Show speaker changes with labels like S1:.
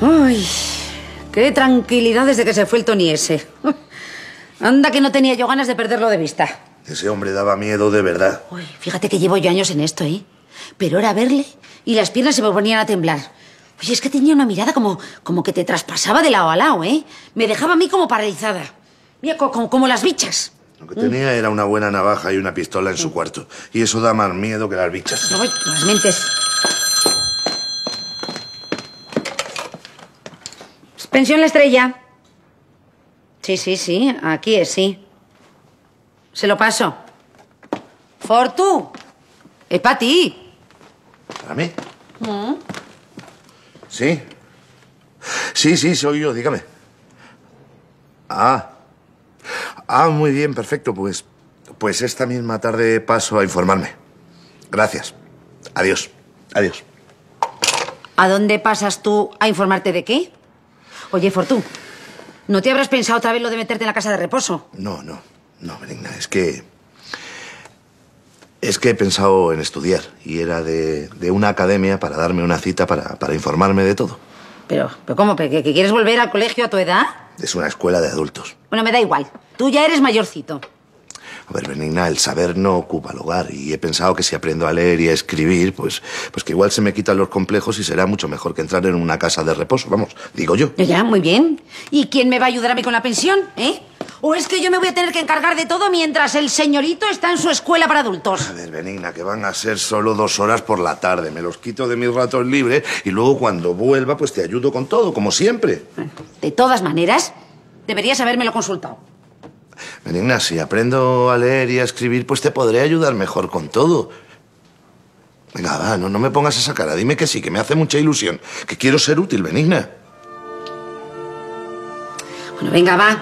S1: Uy, qué tranquilidad desde que se fue el Tony ese. Anda que no tenía yo ganas de perderlo de vista.
S2: Ese hombre daba miedo de verdad. Uy,
S1: fíjate que llevo yo años en esto, ¿eh? Pero era verle y las piernas se me ponían a temblar. Oye, es que tenía una mirada como, como que te traspasaba de lado a lado, ¿eh? Me dejaba a mí como paralizada. Mira, como, como las bichas. Lo que
S2: tenía era una buena navaja y una pistola en su cuarto. Y eso da más miedo que las
S1: bichas. No, las mentes. Pensión La Estrella. Sí, sí, sí, aquí es, sí. Se lo paso. Fortu, es para ti. ¿Para mí? Mm.
S2: Sí. Sí, sí, soy yo, dígame. Ah. Ah, muy bien, perfecto. Pues, pues esta misma tarde paso a informarme. Gracias. Adiós. Adiós.
S1: ¿A dónde pasas tú a informarte de qué? Oye, Fortú, ¿no te habrás pensado otra vez lo de meterte en la casa de reposo?
S2: No, no, no, Benigna, es que... Es que he pensado en estudiar y era de, una academia para darme una cita para, informarme de todo. Pero,
S1: ¿pero ¿cómo? ¿Que quieres volver al colegio a tu edad?
S2: Es una escuela de adultos.
S1: Bueno, me da igual. Tú ya eres mayorcito.
S2: A ver, Benigna, el saber no ocupa el hogar y he pensado que si aprendo a leer y a escribir, pues, pues que igual se me quitan los complejos y será mucho mejor que entrar en una casa de reposo, vamos, digo yo. Ya, muy bien.
S1: ¿Y quién me va a ayudar a mí con la pensión, eh? ¿O es que yo me voy a tener que encargar de todo mientras el señorito está en su escuela para adultos? A
S2: ver, Benigna, que van a ser solo dos horas por la tarde. Me los quito de mis ratos libres y luego cuando vuelva, pues te ayudo con todo, como siempre.
S1: De todas maneras, deberías lo consultado.
S2: Benigna, si aprendo a leer y a escribir, pues te podré ayudar mejor con todo. Venga, va, no, no me pongas esa cara. Dime que sí, que me hace mucha ilusión, que quiero ser útil, Benigna.
S1: Bueno, venga, va.